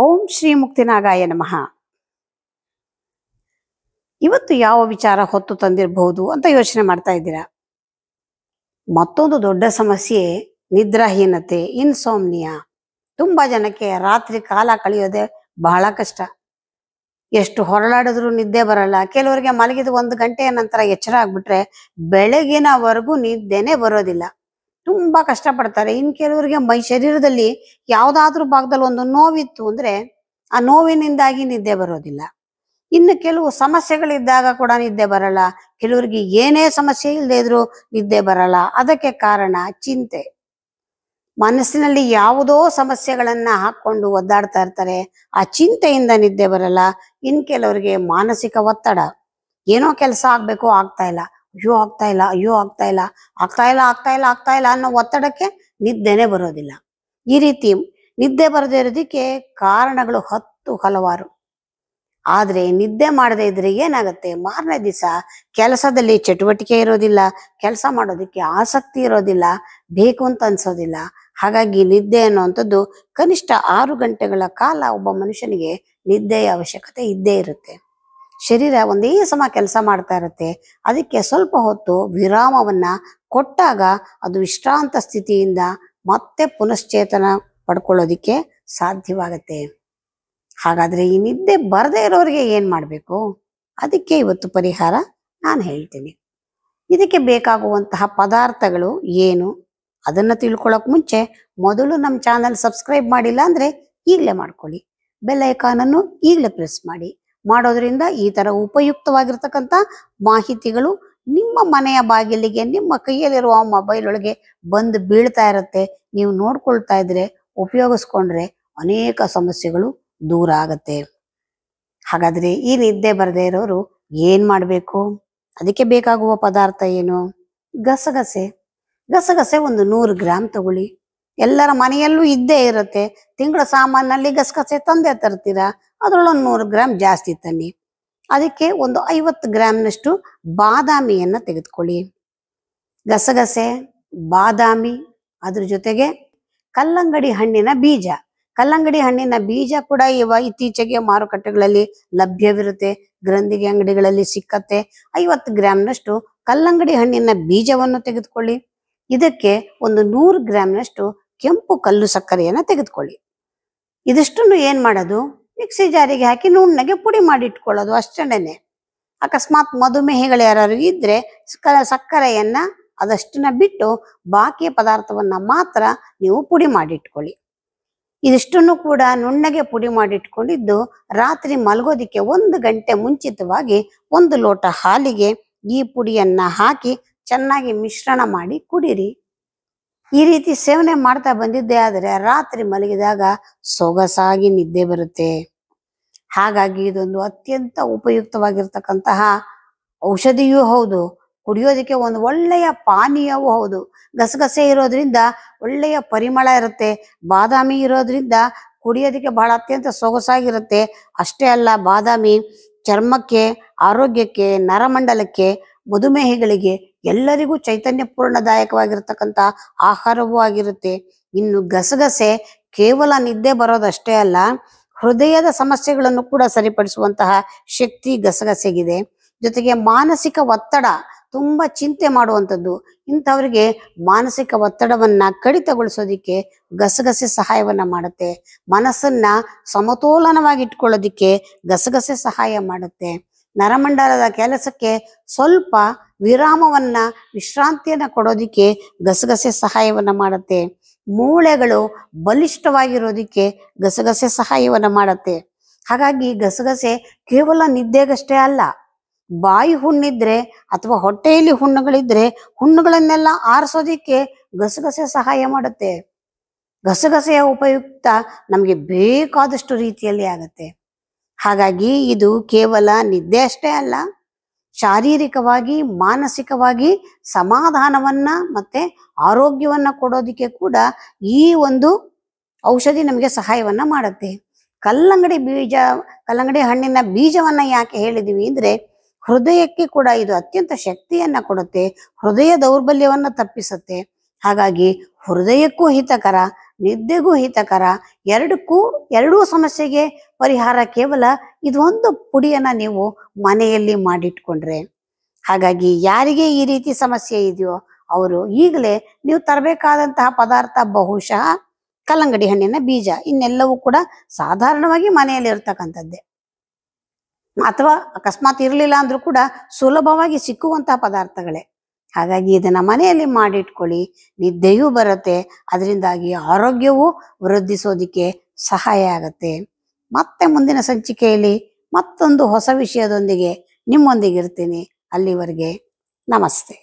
ಓಂ ಶ್ರೀ ಮುಕ್ತಿನಾಗಾಯ ನಮಃ ಇವತ್ತು ಯಾವ ವಿಚಾರ ಹೊತ್ತು ತಂದಿರಬಹುದು ಅಂತ ಯೋಚನೆ ಮಾಡ್ತಾ ಇದ್ದೀರಾ ಮತ್ತೊಂದು ದೊಡ್ಡ ಸಮಸ್ಯೆ ನಿದ್ರಾಹೀನತೆ ಇನ್ಸೋಮ್ನಿಯಾ ತುಂಬಾ ಜನಕ್ಕೆ ರಾತ್ರಿ ಕಾಲ ಕಳೆಯೋದೆ ಬಹಳ ಕಷ್ಟ ಎಷ್ಟು ಹೊರಳಾಡಿದ್ರು ನಿದ್ದೆ ಬರಲ್ಲ ಕೆಲವರಿಗೆ ಮಲಗಿದ ಒಂದು ಗಂಟೆಯ ನಂತರ ಎಚ್ಚರ ಆಗ್ಬಿಟ್ರೆ ಬೆಳಗಿನವರೆಗೂ ನಿದ್ದೆನೆ ಬರೋದಿಲ್ಲ ತುಂಬಾ ಪಡ್ತಾರೆ ಇನ್ ಕೆಲವರಿಗೆ ಮೈ ಶರೀರದಲ್ಲಿ ಯಾವ್ದಾದ್ರು ಭಾಗದಲ್ಲಿ ಒಂದು ನೋವಿತ್ತು ಅಂದ್ರೆ ಆ ನೋವಿನಿಂದಾಗಿ ನಿದ್ದೆ ಬರೋದಿಲ್ಲ ಇನ್ನು ಕೆಲವು ಸಮಸ್ಯೆಗಳಿದ್ದಾಗ ಕೂಡ ನಿದ್ದೆ ಬರಲ್ಲ ಕೆಲವರಿಗೆ ಏನೇ ಸಮಸ್ಯೆ ಇಲ್ಲದೆ ಇದ್ರು ನಿದ್ದೆ ಬರಲ್ಲ ಅದಕ್ಕೆ ಕಾರಣ ಚಿಂತೆ ಮನಸ್ಸಿನಲ್ಲಿ ಯಾವುದೋ ಸಮಸ್ಯೆಗಳನ್ನ ಹಾಕೊಂಡು ಒದ್ದಾಡ್ತಾ ಇರ್ತಾರೆ ಆ ಚಿಂತೆಯಿಂದ ನಿದ್ದೆ ಬರಲ್ಲ ಇನ್ ಕೆಲವರಿಗೆ ಮಾನಸಿಕ ಒತ್ತಡ ಏನೋ ಕೆಲಸ ಆಗ್ಬೇಕು ಆಗ್ತಾ ಇಲ್ಲ ಅಯ್ಯೋ ಆಗ್ತಾ ಇಲ್ಲ ಅಯ್ಯೋ ಆಗ್ತಾ ಇಲ್ಲ ಆಗ್ತಾ ಇಲ್ಲ ಆಗ್ತಾ ಇಲ್ಲ ಆಗ್ತಾ ಇಲ್ಲ ಅನ್ನೋ ಒತ್ತಡಕ್ಕೆ ನಿದ್ದೆನೆ ಬರೋದಿಲ್ಲ ಈ ರೀತಿ ನಿದ್ದೆ ಬರದೇ ಇರೋದಕ್ಕೆ ಕಾರಣಗಳು ಹತ್ತು ಹಲವಾರು ಆದರೆ ನಿದ್ದೆ ಮಾಡದೇ ಇದ್ರೆ ಏನಾಗುತ್ತೆ ಮಾರನೇ ದಿವಸ ಕೆಲಸದಲ್ಲಿ ಚಟುವಟಿಕೆ ಇರೋದಿಲ್ಲ ಕೆಲಸ ಮಾಡೋದಕ್ಕೆ ಆಸಕ್ತಿ ಇರೋದಿಲ್ಲ ಬೇಕು ಅಂತ ಅನ್ಸೋದಿಲ್ಲ ಹಾಗಾಗಿ ನಿದ್ದೆ ಅನ್ನುವಂಥದ್ದು ಕನಿಷ್ಠ ಆರು ಗಂಟೆಗಳ ಕಾಲ ಒಬ್ಬ ಮನುಷ್ಯನಿಗೆ ನಿದ್ದೆಯ ಅವಶ್ಯಕತೆ ಇದ್ದೇ ಇರುತ್ತೆ ಶರೀರ ಒಂದೇ ಸಮ ಕೆಲಸ ಮಾಡ್ತಾ ಇರುತ್ತೆ ಅದಕ್ಕೆ ಸ್ವಲ್ಪ ಹೊತ್ತು ವಿರಾಮವನ್ನ ಕೊಟ್ಟಾಗ ಅದು ವಿಶ್ರಾಂತ ಸ್ಥಿತಿಯಿಂದ ಮತ್ತೆ ಪುನಶ್ಚೇತನ ಪಡ್ಕೊಳ್ಳೋದಿಕ್ಕೆ ಸಾಧ್ಯವಾಗತ್ತೆ ಹಾಗಾದ್ರೆ ಈ ನಿದ್ದೆ ಬರದೇ ಇರೋರಿಗೆ ಏನ್ ಮಾಡಬೇಕು ಅದಕ್ಕೆ ಇವತ್ತು ಪರಿಹಾರ ನಾನು ಹೇಳ್ತೀನಿ ಇದಕ್ಕೆ ಬೇಕಾಗುವಂತಹ ಪದಾರ್ಥಗಳು ಏನು ಅದನ್ನು ತಿಳ್ಕೊಳ್ಳೋಕೆ ಮುಂಚೆ ಮೊದಲು ನಮ್ಮ ಚಾನಲ್ ಸಬ್ಸ್ಕ್ರೈಬ್ ಮಾಡಿಲ್ಲ ಅಂದರೆ ಈಗಲೇ ಮಾಡ್ಕೊಳ್ಳಿ ಬೆಲ್ ಅನ್ನು ಈಗಲೇ ಪ್ರೆಸ್ ಮಾಡಿ ಮಾಡೋದ್ರಿಂದ ಈ ತರ ಉಪಯುಕ್ತವಾಗಿರ್ತಕ್ಕಂಥ ಮಾಹಿತಿಗಳು ನಿಮ್ಮ ಮನೆಯ ಬಾಗಿಲಿಗೆ ನಿಮ್ಮ ಕೈಯಲ್ಲಿರುವ ಮೊಬೈಲ್ ಒಳಗೆ ಬಂದು ಬೀಳ್ತಾ ಇರುತ್ತೆ ನೀವು ನೋಡ್ಕೊಳ್ತಾ ಇದ್ರೆ ಉಪಯೋಗಿಸ್ಕೊಂಡ್ರೆ ಅನೇಕ ಸಮಸ್ಯೆಗಳು ದೂರ ಆಗತ್ತೆ ಹಾಗಾದ್ರೆ ಈ ನಿದ್ದೆ ಬರದೇ ಇರೋರು ಏನ್ ಮಾಡಬೇಕು ಅದಕ್ಕೆ ಬೇಕಾಗುವ ಪದಾರ್ಥ ಏನು ಗಸಗಸೆ ಗಸಗಸೆ ಒಂದು ನೂರು ಗ್ರಾಮ್ ತಗೊಳ್ಳಿ ಎಲ್ಲರ ಮನೆಯಲ್ಲೂ ಇದ್ದೇ ಇರುತ್ತೆ ತಿಂಗಳ ಸಾಮಾನಲ್ಲಿ ಗಸಗಸೆ ತಂದೆ ತರ್ತೀರಾ ಅದರೊಳಗೆ ನೂರು ಗ್ರಾಮ್ ಜಾಸ್ತಿ ತನ್ನಿ ಅದಕ್ಕೆ ಒಂದು ಐವತ್ತು ಗ್ರಾಮ್ನಷ್ಟು ಬಾದಾಮಿಯನ್ನು ತೆಗೆದುಕೊಳ್ಳಿ ಗಸಗಸೆ ಬಾದಾಮಿ ಅದ್ರ ಜೊತೆಗೆ ಕಲ್ಲಂಗಡಿ ಹಣ್ಣಿನ ಬೀಜ ಕಲ್ಲಂಗಡಿ ಹಣ್ಣಿನ ಬೀಜ ಕೂಡ ಇವ ಇತ್ತೀಚೆಗೆ ಮಾರುಕಟ್ಟೆಗಳಲ್ಲಿ ಲಭ್ಯವಿರುತ್ತೆ ಗ್ರಂಥಿಗೆ ಅಂಗಡಿಗಳಲ್ಲಿ ಸಿಕ್ಕತ್ತೆ ಐವತ್ತು ಗ್ರಾಮ್ನಷ್ಟು ಕಲ್ಲಂಗಡಿ ಹಣ್ಣಿನ ಬೀಜವನ್ನು ತೆಗೆದುಕೊಳ್ಳಿ ಇದಕ್ಕೆ ಒಂದು ನೂರು ಗ್ರಾಮ್ನಷ್ಟು ಕೆಂಪು ಕಲ್ಲು ಸಕ್ಕರೆಯನ್ನ ತೆಗೆದುಕೊಳ್ಳಿ ಇದಿಷ್ಟನ್ನು ಏನ್ ಮಾಡೋದು ಮಿಕ್ಸಿ ಜಾರಿಗೆ ಹಾಕಿ ನುಣ್ಣಗೆ ಪುಡಿ ಮಾಡಿ ಇಟ್ಕೊಳ್ಳೋದು ಅಷ್ಟೇನೆ ಅಕಸ್ಮಾತ್ ಮಧುಮೇಹಿಗಳು ಯಾರು ಇದ್ರೆ ಸಕ್ಕರೆಯನ್ನ ಅದಷ್ಟನ್ನ ಬಿಟ್ಟು ಬಾಕಿಯ ಪದಾರ್ಥವನ್ನ ಮಾತ್ರ ನೀವು ಪುಡಿ ಮಾಡಿಟ್ಕೊಳ್ಳಿ ಇದಿಷ್ಟನ್ನು ಕೂಡ ನುಣ್ಣಗೆ ಪುಡಿ ಮಾಡಿಟ್ಕೊಂಡಿದ್ದು ರಾತ್ರಿ ಮಲಗೋದಿಕ್ಕೆ ಒಂದು ಗಂಟೆ ಮುಂಚಿತವಾಗಿ ಒಂದು ಲೋಟ ಹಾಲಿಗೆ ಈ ಪುಡಿಯನ್ನ ಹಾಕಿ ಚೆನ್ನಾಗಿ ಮಿಶ್ರಣ ಮಾಡಿ ಕುಡಿರಿ ಈ ರೀತಿ ಸೇವನೆ ಮಾಡ್ತಾ ಬಂದಿದ್ದೆ ಆದರೆ ರಾತ್ರಿ ಮಲಗಿದಾಗ ಸೊಗಸಾಗಿ ನಿದ್ದೆ ಬರುತ್ತೆ ಹಾಗಾಗಿ ಇದೊಂದು ಅತ್ಯಂತ ಉಪಯುಕ್ತವಾಗಿರ್ತಕ್ಕಂತಹ ಔಷಧಿಯೂ ಹೌದು ಕುಡಿಯೋದಕ್ಕೆ ಒಂದು ಒಳ್ಳೆಯ ಪಾನೀಯವೂ ಹೌದು ಗಸಗಸೆ ಇರೋದ್ರಿಂದ ಒಳ್ಳೆಯ ಪರಿಮಳ ಇರುತ್ತೆ ಬಾದಾಮಿ ಇರೋದ್ರಿಂದ ಕುಡಿಯೋದಕ್ಕೆ ಬಹಳ ಅತ್ಯಂತ ಸೊಗಸಾಗಿರುತ್ತೆ ಅಷ್ಟೇ ಅಲ್ಲ ಬಾದಾಮಿ ಚರ್ಮಕ್ಕೆ ಆರೋಗ್ಯಕ್ಕೆ ನರಮಂಡಲಕ್ಕೆ ಮಧುಮೇಹಿಗಳಿಗೆ ಎಲ್ಲರಿಗೂ ಚೈತನ್ಯ ಪೂರ್ಣದಾಯಕವಾಗಿರ್ತಕ್ಕಂಥ ಆಹಾರವೂ ಆಗಿರುತ್ತೆ ಇನ್ನು ಗಸಗಸೆ ಕೇವಲ ನಿದ್ದೆ ಬರೋದಷ್ಟೇ ಅಲ್ಲ ಹೃದಯದ ಸಮಸ್ಯೆಗಳನ್ನು ಕೂಡ ಸರಿಪಡಿಸುವಂತಹ ಶಕ್ತಿ ಗಸಗಸೆಗಿದೆ ಜೊತೆಗೆ ಮಾನಸಿಕ ಒತ್ತಡ ತುಂಬಾ ಚಿಂತೆ ಮಾಡುವಂಥದ್ದು ಇಂಥವರಿಗೆ ಮಾನಸಿಕ ಒತ್ತಡವನ್ನ ಕಡಿತಗೊಳಿಸೋದಿಕ್ಕೆ ಗಸಗಸೆ ಸಹಾಯವನ್ನ ಮಾಡುತ್ತೆ ಮನಸ್ಸನ್ನ ಸಮತೋಲನವಾಗಿ ಇಟ್ಕೊಳ್ಳೋದಿಕ್ಕೆ ಗಸಗಸೆ ಸಹಾಯ ಮಾಡುತ್ತೆ ನರಮಂಡಲದ ಕೆಲಸಕ್ಕೆ ಸ್ವಲ್ಪ ವಿರಾಮವನ್ನ ವಿಶ್ರಾಂತಿಯನ್ನ ಕೊಡೋದಿಕ್ಕೆ ಗಸಗಸೆ ಸಹಾಯವನ್ನ ಮಾಡುತ್ತೆ ಮೂಳೆಗಳು ಬಲಿಷ್ಠವಾಗಿರೋದಿಕ್ಕೆ ಗಸಗಸೆ ಸಹಾಯವನ್ನ ಮಾಡುತ್ತೆ ಹಾಗಾಗಿ ಗಸಗಸೆ ಕೇವಲ ನಿದ್ದೆಗಷ್ಟೇ ಅಲ್ಲ ಬಾಯಿ ಹುಣ್ಣಿದ್ರೆ ಅಥವಾ ಹೊಟ್ಟೆಯಲ್ಲಿ ಹುಣ್ಣುಗಳಿದ್ರೆ ಹುಣ್ಣುಗಳನ್ನೆಲ್ಲ ಆರಿಸೋದಿಕ್ಕೆ ಗಸಗಸೆ ಸಹಾಯ ಮಾಡುತ್ತೆ ಗಸಗಸೆಯ ಉಪಯುಕ್ತ ನಮಗೆ ಬೇಕಾದಷ್ಟು ರೀತಿಯಲ್ಲಿ ಆಗುತ್ತೆ ಹಾಗಾಗಿ ಇದು ಕೇವಲ ನಿದ್ದೆ ಅಷ್ಟೇ ಅಲ್ಲ ಶಾರೀರಿಕವಾಗಿ ಮಾನಸಿಕವಾಗಿ ಸಮಾಧಾನವನ್ನ ಮತ್ತೆ ಆರೋಗ್ಯವನ್ನ ಕೊಡೋದಿಕ್ಕೆ ಕೂಡ ಈ ಒಂದು ಔಷಧಿ ನಮಗೆ ಸಹಾಯವನ್ನ ಮಾಡುತ್ತೆ ಕಲ್ಲಂಗಡಿ ಬೀಜ ಕಲ್ಲಂಗಡಿ ಹಣ್ಣಿನ ಬೀಜವನ್ನ ಯಾಕೆ ಹೇಳಿದೀವಿ ಅಂದ್ರೆ ಹೃದಯಕ್ಕೆ ಕೂಡ ಇದು ಅತ್ಯಂತ ಶಕ್ತಿಯನ್ನ ಕೊಡುತ್ತೆ ಹೃದಯ ದೌರ್ಬಲ್ಯವನ್ನ ತಪ್ಪಿಸುತ್ತೆ ಹಾಗಾಗಿ ಹೃದಯಕ್ಕೂ ಹಿತಕರ ನಿದ್ದೆಗೂ ಹಿತಕರ ಎರಡಕ್ಕೂ ಎರಡೂ ಸಮಸ್ಯೆಗೆ ಪರಿಹಾರ ಕೇವಲ ಇದೊಂದು ಪುಡಿಯನ್ನ ನೀವು ಮನೆಯಲ್ಲಿ ಮಾಡಿಟ್ಕೊಂಡ್ರೆ ಹಾಗಾಗಿ ಯಾರಿಗೆ ಈ ರೀತಿ ಸಮಸ್ಯೆ ಇದೆಯೋ ಅವರು ಈಗಲೇ ನೀವು ತರಬೇಕಾದಂತಹ ಪದಾರ್ಥ ಬಹುಶಃ ಕಲ್ಲಂಗಡಿ ಹಣ್ಣಿನ ಬೀಜ ಇನ್ನೆಲ್ಲವೂ ಕೂಡ ಸಾಧಾರಣವಾಗಿ ಮನೆಯಲ್ಲಿ ಇರ್ತಕ್ಕಂಥದ್ದೇ ಅಥವಾ ಅಕಸ್ಮಾತ್ ಇರಲಿಲ್ಲ ಅಂದ್ರೂ ಕೂಡ ಸುಲಭವಾಗಿ ಸಿಕ್ಕುವಂತಹ ಪದಾರ್ಥಗಳೇ ಹಾಗಾಗಿ ಇದನ್ನ ಮನೆಯಲ್ಲಿ ಮಾಡಿಟ್ಕೊಳ್ಳಿ ನಿದ್ದೆಯೂ ಬರುತ್ತೆ ಅದರಿಂದಾಗಿ ಆರೋಗ್ಯವೂ ವೃದ್ಧಿಸೋದಿಕ್ಕೆ ಸಹಾಯ ಆಗುತ್ತೆ ಮತ್ತೆ ಮುಂದಿನ ಸಂಚಿಕೆಯಲ್ಲಿ ಮತ್ತೊಂದು ಹೊಸ ವಿಷಯದೊಂದಿಗೆ ನಿಮ್ಮೊಂದಿಗೆ ಇರ್ತೀನಿ ಅಲ್ಲಿವರೆಗೆ ನಮಸ್ತೆ